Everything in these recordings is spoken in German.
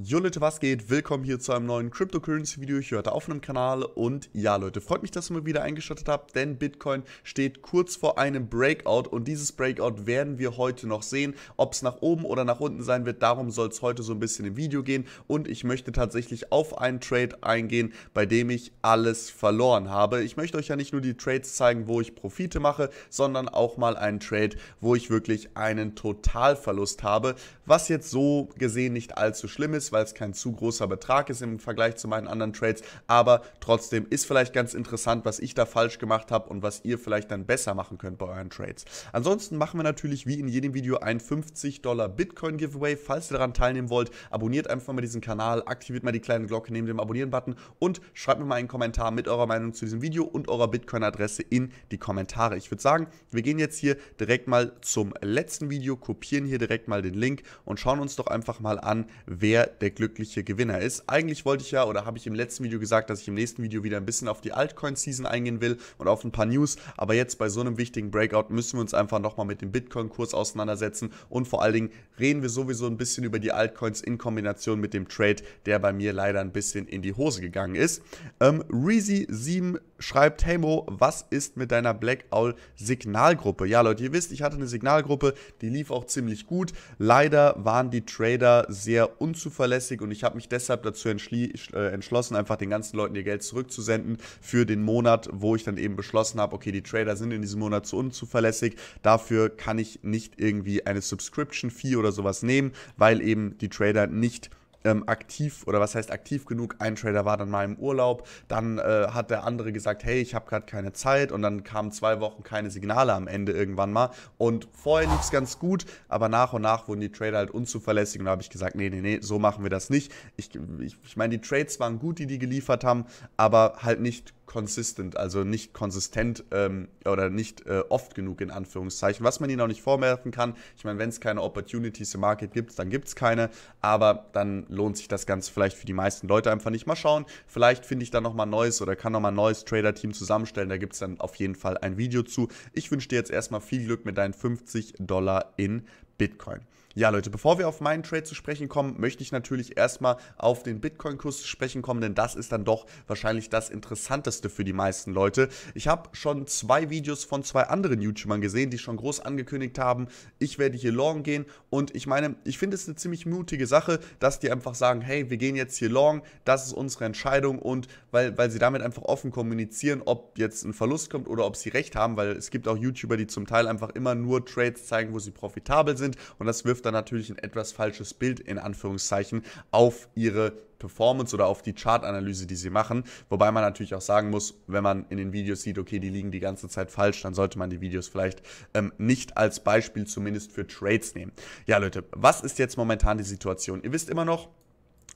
Jo Leute, was geht? Willkommen hier zu einem neuen Cryptocurrency-Video hier heute auf einem Kanal und ja Leute, freut mich, dass ihr mal wieder eingeschaltet habt, denn Bitcoin steht kurz vor einem Breakout und dieses Breakout werden wir heute noch sehen, ob es nach oben oder nach unten sein wird, darum soll es heute so ein bisschen im Video gehen und ich möchte tatsächlich auf einen Trade eingehen, bei dem ich alles verloren habe. Ich möchte euch ja nicht nur die Trades zeigen, wo ich Profite mache, sondern auch mal einen Trade, wo ich wirklich einen Totalverlust habe, was jetzt so gesehen nicht allzu schlimm ist, ist, weil es kein zu großer Betrag ist im Vergleich zu meinen anderen Trades. Aber trotzdem ist vielleicht ganz interessant, was ich da falsch gemacht habe und was ihr vielleicht dann besser machen könnt bei euren Trades. Ansonsten machen wir natürlich wie in jedem Video ein 50 Dollar Bitcoin Giveaway. Falls ihr daran teilnehmen wollt, abonniert einfach mal diesen Kanal, aktiviert mal die kleine Glocke neben dem Abonnieren-Button und schreibt mir mal einen Kommentar mit eurer Meinung zu diesem Video und eurer Bitcoin-Adresse in die Kommentare. Ich würde sagen, wir gehen jetzt hier direkt mal zum letzten Video, kopieren hier direkt mal den Link und schauen uns doch einfach mal an, wer der glückliche Gewinner ist. Eigentlich wollte ich ja, oder habe ich im letzten Video gesagt, dass ich im nächsten Video wieder ein bisschen auf die Altcoin-Season eingehen will und auf ein paar News. Aber jetzt bei so einem wichtigen Breakout müssen wir uns einfach nochmal mit dem Bitcoin-Kurs auseinandersetzen. Und vor allen Dingen reden wir sowieso ein bisschen über die Altcoins in Kombination mit dem Trade, der bei mir leider ein bisschen in die Hose gegangen ist. Ähm, Reezy7 schreibt, hey Mo, was ist mit deiner Black Owl Signalgruppe? Ja, Leute, ihr wisst, ich hatte eine Signalgruppe, die lief auch ziemlich gut. Leider waren die Trader sehr unzuverlässig unzuverlässig und ich habe mich deshalb dazu äh, entschlossen, einfach den ganzen Leuten ihr Geld zurückzusenden für den Monat, wo ich dann eben beschlossen habe, okay, die Trader sind in diesem Monat zu unzuverlässig, dafür kann ich nicht irgendwie eine Subscription-Fee oder sowas nehmen, weil eben die Trader nicht ähm, aktiv oder was heißt aktiv genug. Ein Trader war dann mal im Urlaub, dann äh, hat der andere gesagt, hey, ich habe gerade keine Zeit und dann kamen zwei Wochen keine Signale am Ende irgendwann mal und vorher lief es ganz gut, aber nach und nach wurden die Trader halt unzuverlässig und da habe ich gesagt, nee, nee, nee, so machen wir das nicht. Ich, ich, ich meine, die Trades waren gut, die die geliefert haben, aber halt nicht gut consistent, also nicht konsistent ähm, oder nicht äh, oft genug in Anführungszeichen, was man ihnen auch nicht vorwerfen kann. Ich meine, wenn es keine Opportunities im Market gibt, dann gibt es keine, aber dann lohnt sich das Ganze vielleicht für die meisten Leute einfach nicht. Mal schauen, vielleicht finde ich da nochmal ein neues oder kann nochmal ein neues Trader-Team zusammenstellen, da gibt es dann auf jeden Fall ein Video zu. Ich wünsche dir jetzt erstmal viel Glück mit deinen 50 Dollar in Bitcoin. Ja, Leute, bevor wir auf meinen Trade zu sprechen kommen, möchte ich natürlich erstmal auf den Bitcoin-Kurs zu sprechen kommen, denn das ist dann doch wahrscheinlich das Interessanteste für die meisten Leute. Ich habe schon zwei Videos von zwei anderen YouTubern gesehen, die schon groß angekündigt haben, ich werde hier long gehen und ich meine, ich finde es eine ziemlich mutige Sache, dass die einfach sagen, hey, wir gehen jetzt hier long, das ist unsere Entscheidung und weil, weil sie damit einfach offen kommunizieren, ob jetzt ein Verlust kommt oder ob sie recht haben, weil es gibt auch YouTuber, die zum Teil einfach immer nur Trades zeigen, wo sie profitabel sind und das wirft wirft dann natürlich ein etwas falsches Bild in Anführungszeichen auf ihre Performance oder auf die Chartanalyse, die sie machen. Wobei man natürlich auch sagen muss, wenn man in den Videos sieht, okay, die liegen die ganze Zeit falsch, dann sollte man die Videos vielleicht ähm, nicht als Beispiel zumindest für Trades nehmen. Ja, Leute, was ist jetzt momentan die Situation? Ihr wisst immer noch,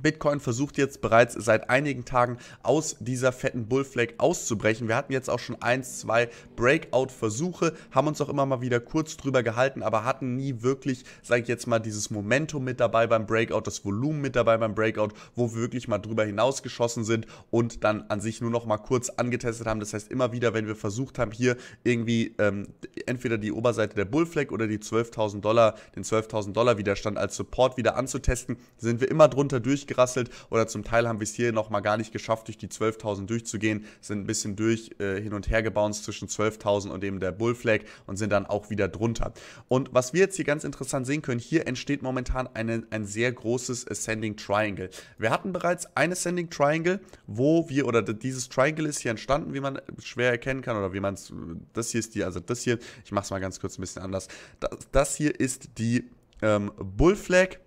Bitcoin versucht jetzt bereits seit einigen Tagen aus dieser fetten Bullflag auszubrechen. Wir hatten jetzt auch schon ein, zwei Breakout-Versuche, haben uns auch immer mal wieder kurz drüber gehalten, aber hatten nie wirklich, sage ich jetzt mal, dieses Momentum mit dabei beim Breakout, das Volumen mit dabei beim Breakout, wo wir wirklich mal drüber hinausgeschossen sind und dann an sich nur noch mal kurz angetestet haben. Das heißt, immer wieder, wenn wir versucht haben, hier irgendwie ähm, entweder die Oberseite der Bullflag oder die 12.000 Dollar, den 12.000 Dollar Widerstand als Support wieder anzutesten, sind wir immer drunter durch durchgerasselt oder zum Teil haben wir es hier nochmal gar nicht geschafft, durch die 12.000 durchzugehen, sind ein bisschen durch, äh, hin und her gebounced zwischen 12.000 und eben der Bullflag und sind dann auch wieder drunter. Und was wir jetzt hier ganz interessant sehen können, hier entsteht momentan eine, ein sehr großes Ascending äh, Triangle. Wir hatten bereits ein Ascending Triangle, wo wir, oder dieses Triangle ist hier entstanden, wie man schwer erkennen kann, oder wie man es, das hier ist die, also das hier, ich mache es mal ganz kurz ein bisschen anders, das, das hier ist die ähm, Bullflag,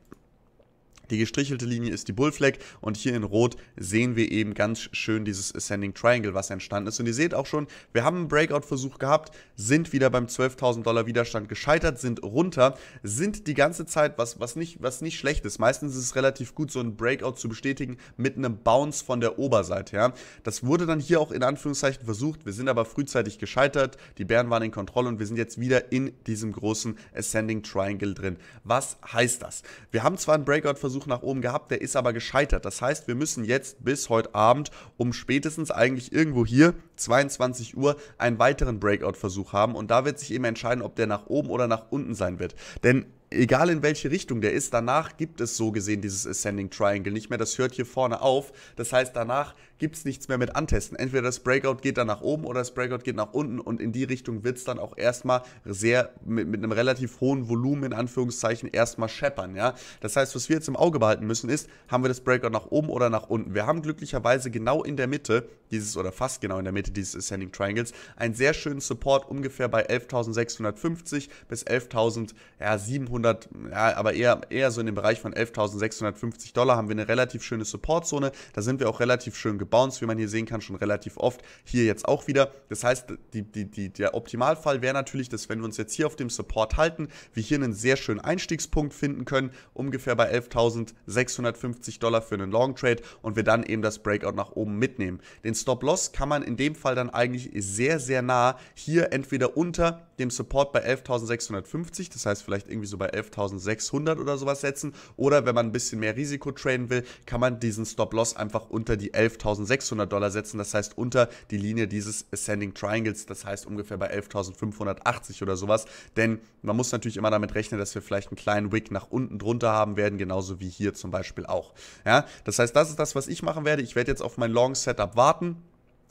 die gestrichelte Linie ist die Bullflag und hier in Rot sehen wir eben ganz schön dieses Ascending Triangle, was entstanden ist. Und ihr seht auch schon, wir haben einen Breakout-Versuch gehabt, sind wieder beim 12.000 Dollar Widerstand gescheitert, sind runter, sind die ganze Zeit, was, was, nicht, was nicht schlecht ist. Meistens ist es relativ gut, so einen Breakout zu bestätigen mit einem Bounce von der Oberseite. Ja? Das wurde dann hier auch in Anführungszeichen versucht. Wir sind aber frühzeitig gescheitert. Die Bären waren in Kontrolle und wir sind jetzt wieder in diesem großen Ascending Triangle drin. Was heißt das? Wir haben zwar einen Breakout-Versuch Versuch nach oben gehabt, der ist aber gescheitert. Das heißt, wir müssen jetzt bis heute Abend um spätestens eigentlich irgendwo hier 22 Uhr einen weiteren Breakout-Versuch haben und da wird sich eben entscheiden, ob der nach oben oder nach unten sein wird. Denn egal in welche Richtung der ist, danach gibt es so gesehen dieses Ascending Triangle nicht mehr. Das hört hier vorne auf. Das heißt, danach gibt es nichts mehr mit Antesten. Entweder das Breakout geht dann nach oben oder das Breakout geht nach unten und in die Richtung wird es dann auch erstmal sehr mit, mit, einem relativ hohen Volumen in Anführungszeichen erstmal scheppern. Ja? Das heißt, was wir jetzt im Auge behalten müssen ist, haben wir das Breakout nach oben oder nach unten. Wir haben glücklicherweise genau in der Mitte dieses oder fast genau in der Mitte dieses Ascending Triangles einen sehr schönen Support ungefähr bei 11.650 bis 11.700 1100, ja, aber eher, eher so in dem Bereich von 11.650 Dollar haben wir eine relativ schöne Supportzone. Da sind wir auch relativ schön gebounced, wie man hier sehen kann, schon relativ oft. Hier jetzt auch wieder. Das heißt, die, die, die, der Optimalfall wäre natürlich, dass wenn wir uns jetzt hier auf dem Support halten, wir hier einen sehr schönen Einstiegspunkt finden können, ungefähr bei 11.650 Dollar für einen Long Trade und wir dann eben das Breakout nach oben mitnehmen. Den Stop-Loss kann man in dem Fall dann eigentlich sehr, sehr nah hier entweder unter dem Support bei 11.650, das heißt vielleicht irgendwie so bei 11.600 oder sowas setzen. Oder wenn man ein bisschen mehr Risiko traden will, kann man diesen Stop-Loss einfach unter die 11.600 Dollar setzen. Das heißt unter die Linie dieses Ascending Triangles. Das heißt ungefähr bei 11.580 oder sowas. Denn man muss natürlich immer damit rechnen, dass wir vielleicht einen kleinen Wick nach unten drunter haben werden. Genauso wie hier zum Beispiel auch. Ja, das heißt, das ist das, was ich machen werde. Ich werde jetzt auf mein Long Setup warten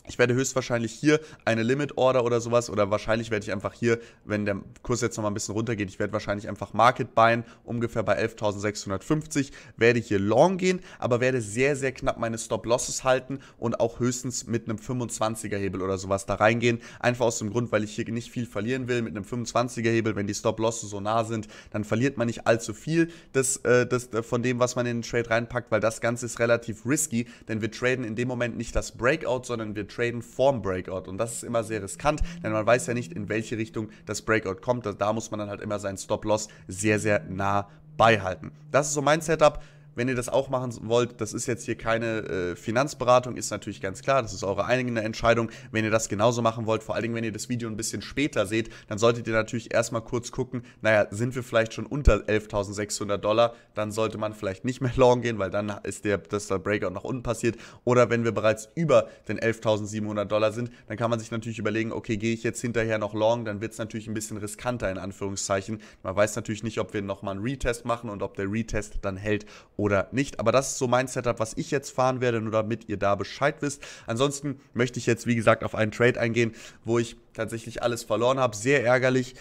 ich werde höchstwahrscheinlich hier eine Limit Order oder sowas oder wahrscheinlich werde ich einfach hier, wenn der Kurs jetzt nochmal ein bisschen runtergeht, ich werde wahrscheinlich einfach Market buyen, ungefähr bei 11.650, werde hier long gehen, aber werde sehr, sehr knapp meine Stop Losses halten und auch höchstens mit einem 25er Hebel oder sowas da reingehen. Einfach aus dem Grund, weil ich hier nicht viel verlieren will. Mit einem 25er Hebel, wenn die Stop Losses so nah sind, dann verliert man nicht allzu viel äh, des, äh, von dem, was man in den Trade reinpackt, weil das Ganze ist relativ risky, denn wir traden in dem Moment nicht das Breakout, sondern wir traden vorm Breakout. Und das ist immer sehr riskant, denn man weiß ja nicht, in welche Richtung das Breakout kommt. Da muss man dann halt immer seinen Stop-Loss sehr, sehr nah beibehalten. Das ist so mein Setup wenn ihr das auch machen wollt, das ist jetzt hier keine äh, Finanzberatung, ist natürlich ganz klar, das ist eure eigene Entscheidung. Wenn ihr das genauso machen wollt, vor allen Dingen, wenn ihr das Video ein bisschen später seht, dann solltet ihr natürlich erstmal kurz gucken, naja, sind wir vielleicht schon unter 11.600 Dollar, dann sollte man vielleicht nicht mehr long gehen, weil dann ist der, dass der Breakout nach unten passiert. Oder wenn wir bereits über den 11.700 Dollar sind, dann kann man sich natürlich überlegen, okay, gehe ich jetzt hinterher noch long, dann wird es natürlich ein bisschen riskanter in Anführungszeichen. Man weiß natürlich nicht, ob wir nochmal einen Retest machen und ob der Retest dann hält oder oder nicht. Aber das ist so mein Setup, was ich jetzt fahren werde, nur damit ihr da Bescheid wisst. Ansonsten möchte ich jetzt, wie gesagt, auf einen Trade eingehen, wo ich tatsächlich alles verloren habe. Sehr ärgerlich.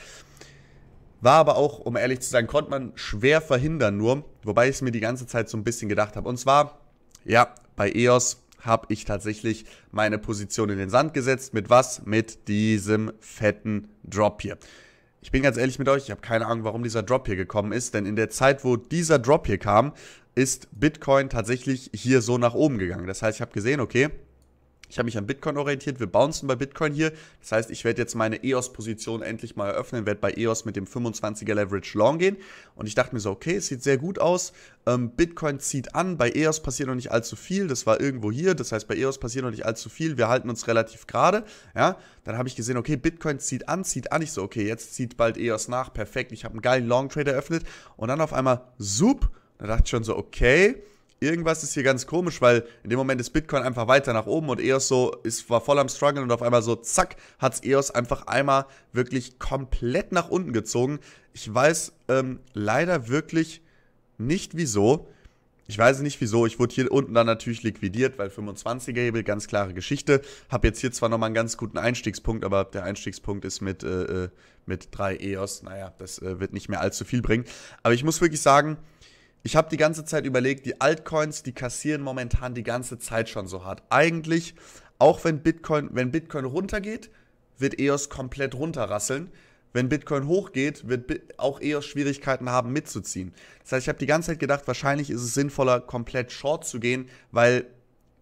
War aber auch, um ehrlich zu sein, konnte man schwer verhindern nur, wobei ich es mir die ganze Zeit so ein bisschen gedacht habe. Und zwar, ja, bei EOS habe ich tatsächlich meine Position in den Sand gesetzt. Mit was? Mit diesem fetten Drop hier. Ich bin ganz ehrlich mit euch, ich habe keine Ahnung, warum dieser Drop hier gekommen ist, denn in der Zeit, wo dieser Drop hier kam, ist Bitcoin tatsächlich hier so nach oben gegangen. Das heißt, ich habe gesehen, okay, ich habe mich an Bitcoin orientiert, wir bouncen bei Bitcoin hier. Das heißt, ich werde jetzt meine EOS-Position endlich mal eröffnen, werde bei EOS mit dem 25er Leverage Long gehen. Und ich dachte mir so, okay, es sieht sehr gut aus. Ähm, Bitcoin zieht an, bei EOS passiert noch nicht allzu viel. Das war irgendwo hier, das heißt, bei EOS passiert noch nicht allzu viel. Wir halten uns relativ gerade. Ja, dann habe ich gesehen, okay, Bitcoin zieht an, zieht an. Ich so, okay, jetzt zieht bald EOS nach, perfekt. Ich habe einen geilen Long Trade eröffnet. Und dann auf einmal, sup, da dachte ich schon so, okay, irgendwas ist hier ganz komisch, weil in dem Moment ist Bitcoin einfach weiter nach oben und EOS so ist, war voll am Struggle und auf einmal so, zack, hat es EOS einfach einmal wirklich komplett nach unten gezogen. Ich weiß ähm, leider wirklich nicht wieso. Ich weiß nicht wieso. Ich wurde hier unten dann natürlich liquidiert, weil 25er Hebel, ganz klare Geschichte. Habe jetzt hier zwar nochmal einen ganz guten Einstiegspunkt, aber der Einstiegspunkt ist mit, äh, äh mit 3 EOS. Naja, das äh, wird nicht mehr allzu viel bringen. Aber ich muss wirklich sagen, ich habe die ganze Zeit überlegt, die Altcoins, die kassieren momentan die ganze Zeit schon so hart. Eigentlich, auch wenn Bitcoin, wenn Bitcoin runtergeht, wird EOS komplett runterrasseln. Wenn Bitcoin hochgeht, wird auch EOS Schwierigkeiten haben mitzuziehen. Das heißt, ich habe die ganze Zeit gedacht, wahrscheinlich ist es sinnvoller, komplett short zu gehen, weil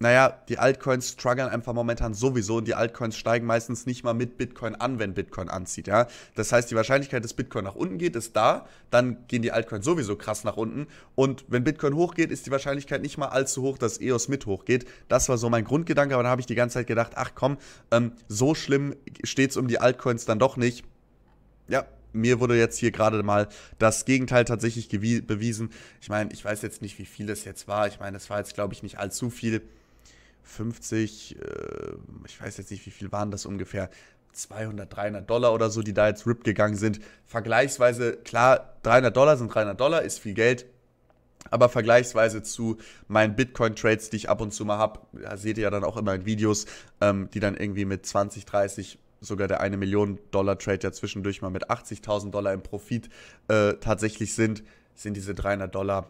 naja, die Altcoins strugglen einfach momentan sowieso und die Altcoins steigen meistens nicht mal mit Bitcoin an, wenn Bitcoin anzieht, ja. Das heißt, die Wahrscheinlichkeit, dass Bitcoin nach unten geht, ist da, dann gehen die Altcoins sowieso krass nach unten und wenn Bitcoin hochgeht, ist die Wahrscheinlichkeit nicht mal allzu hoch, dass EOS mit hochgeht. Das war so mein Grundgedanke, aber da habe ich die ganze Zeit gedacht, ach komm, ähm, so schlimm steht es um die Altcoins dann doch nicht. Ja, mir wurde jetzt hier gerade mal das Gegenteil tatsächlich bewiesen. Ich meine, ich weiß jetzt nicht, wie viel es jetzt war. Ich meine, es war jetzt, glaube ich, nicht allzu viel. 50, äh, ich weiß jetzt nicht, wie viel waren das ungefähr, 200, 300 Dollar oder so, die da jetzt RIP gegangen sind. Vergleichsweise, klar, 300 Dollar sind 300 Dollar, ist viel Geld. Aber vergleichsweise zu meinen Bitcoin-Trades, die ich ab und zu mal habe, seht ihr ja dann auch immer in Videos, ähm, die dann irgendwie mit 20, 30, sogar der eine Million Dollar Trade ja zwischendurch mal mit 80.000 Dollar im Profit äh, tatsächlich sind, sind diese 300 Dollar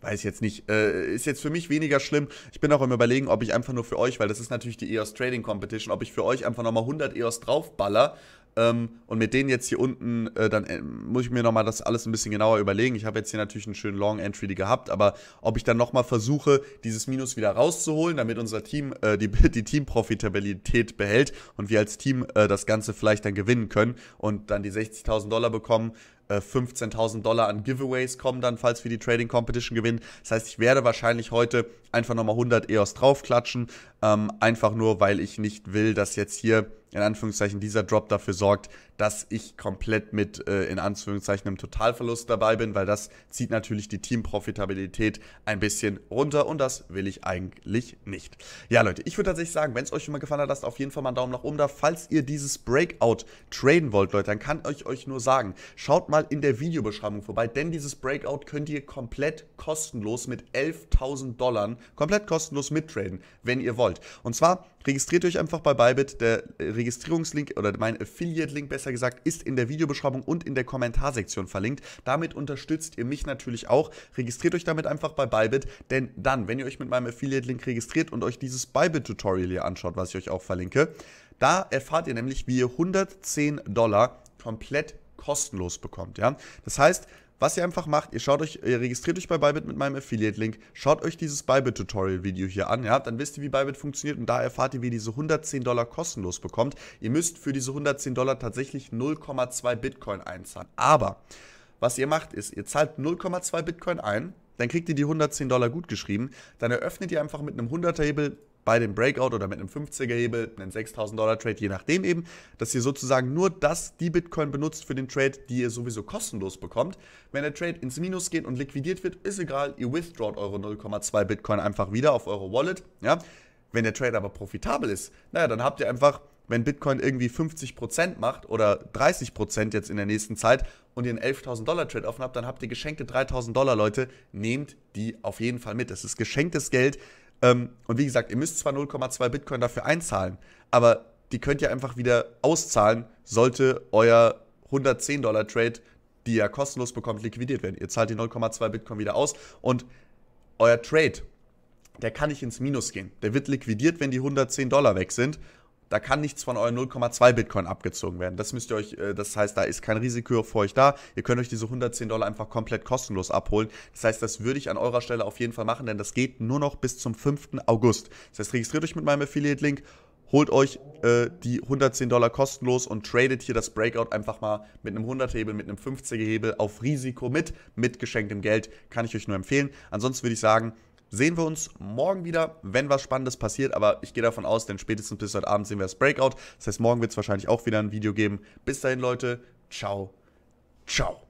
weiß jetzt nicht, äh, ist jetzt für mich weniger schlimm. Ich bin auch im Überlegen, ob ich einfach nur für euch, weil das ist natürlich die EOS Trading Competition, ob ich für euch einfach nochmal 100 EOS draufballer. Ähm, und mit denen jetzt hier unten, äh, dann äh, muss ich mir nochmal das alles ein bisschen genauer überlegen. Ich habe jetzt hier natürlich einen schönen Long Entry gehabt, aber ob ich dann nochmal versuche, dieses Minus wieder rauszuholen, damit unser Team äh, die, die Teamprofitabilität behält und wir als Team äh, das Ganze vielleicht dann gewinnen können und dann die 60.000 Dollar bekommen 15.000 äh, Dollar an Giveaways kommen dann, falls wir die Trading Competition gewinnen. Das heißt, ich werde wahrscheinlich heute einfach nochmal 100 EOS draufklatschen, ähm, einfach nur, weil ich nicht will, dass jetzt hier in Anführungszeichen dieser Drop dafür sorgt, dass ich komplett mit äh, in Anführungszeichen einem Totalverlust dabei bin, weil das zieht natürlich die Teamprofitabilität ein bisschen runter und das will ich eigentlich nicht. Ja, Leute, ich würde tatsächlich sagen, wenn es euch schon mal gefallen hat, lasst auf jeden Fall mal einen Daumen nach oben da. Falls ihr dieses Breakout traden wollt, Leute, dann kann ich euch nur sagen, schaut mal in der Videobeschreibung vorbei, denn dieses Breakout könnt ihr komplett kostenlos mit 11.000 Dollar komplett kostenlos mittraden, wenn ihr wollt. Und zwar Registriert euch einfach bei Bybit. Der äh, Registrierungslink oder mein Affiliate-Link besser gesagt ist in der Videobeschreibung und in der Kommentarsektion verlinkt. Damit unterstützt ihr mich natürlich auch. Registriert euch damit einfach bei Bybit, denn dann, wenn ihr euch mit meinem Affiliate-Link registriert und euch dieses Bybit-Tutorial hier anschaut, was ich euch auch verlinke, da erfahrt ihr nämlich, wie ihr 110 Dollar komplett kostenlos bekommt. Ja? Das heißt, was ihr einfach macht, ihr schaut euch, ihr registriert euch bei Bybit mit meinem Affiliate-Link, schaut euch dieses Bybit-Tutorial-Video hier an, ja, dann wisst ihr, wie Bybit funktioniert und da erfahrt ihr, wie ihr diese 110 Dollar kostenlos bekommt. Ihr müsst für diese 110 Dollar tatsächlich 0,2 Bitcoin einzahlen. Aber was ihr macht, ist, ihr zahlt 0,2 Bitcoin ein, dann kriegt ihr die 110 Dollar gut geschrieben, dann eröffnet ihr einfach mit einem 100er Hebel bei dem Breakout oder mit einem 50er Hebel, einen 6000 Dollar Trade, je nachdem eben, dass ihr sozusagen nur das, die Bitcoin benutzt für den Trade, die ihr sowieso kostenlos bekommt. Wenn der Trade ins Minus geht und liquidiert wird, ist egal, ihr withdrawt eure 0,2 Bitcoin einfach wieder auf eure Wallet, ja. Wenn der Trade aber profitabel ist, naja, dann habt ihr einfach wenn Bitcoin irgendwie 50% macht oder 30% jetzt in der nächsten Zeit und ihr einen 11.000 Dollar Trade offen habt, dann habt ihr geschenkte 3.000 Dollar, Leute. Nehmt die auf jeden Fall mit. Das ist geschenktes Geld. Ähm, und wie gesagt, ihr müsst zwar 0,2 Bitcoin dafür einzahlen, aber die könnt ihr einfach wieder auszahlen, sollte euer 110-Dollar-Trade, die ihr kostenlos bekommt, liquidiert werden. Ihr zahlt die 0,2 Bitcoin wieder aus und euer Trade, der kann nicht ins Minus gehen. Der wird liquidiert, wenn die 110 Dollar weg sind. Da kann nichts von euren 0,2 Bitcoin abgezogen werden. Das müsst ihr euch, äh, das heißt, da ist kein Risiko für euch da. Ihr könnt euch diese 110 Dollar einfach komplett kostenlos abholen. Das heißt, das würde ich an eurer Stelle auf jeden Fall machen, denn das geht nur noch bis zum 5. August. Das heißt, registriert euch mit meinem Affiliate-Link holt euch äh, die 110 Dollar kostenlos und tradet hier das Breakout einfach mal mit einem 100-Hebel, mit einem 50 hebel auf Risiko mit, mit geschenktem Geld, kann ich euch nur empfehlen. Ansonsten würde ich sagen, sehen wir uns morgen wieder, wenn was Spannendes passiert. Aber ich gehe davon aus, denn spätestens bis heute Abend sehen wir das Breakout. Das heißt, morgen wird es wahrscheinlich auch wieder ein Video geben. Bis dahin, Leute. Ciao. Ciao.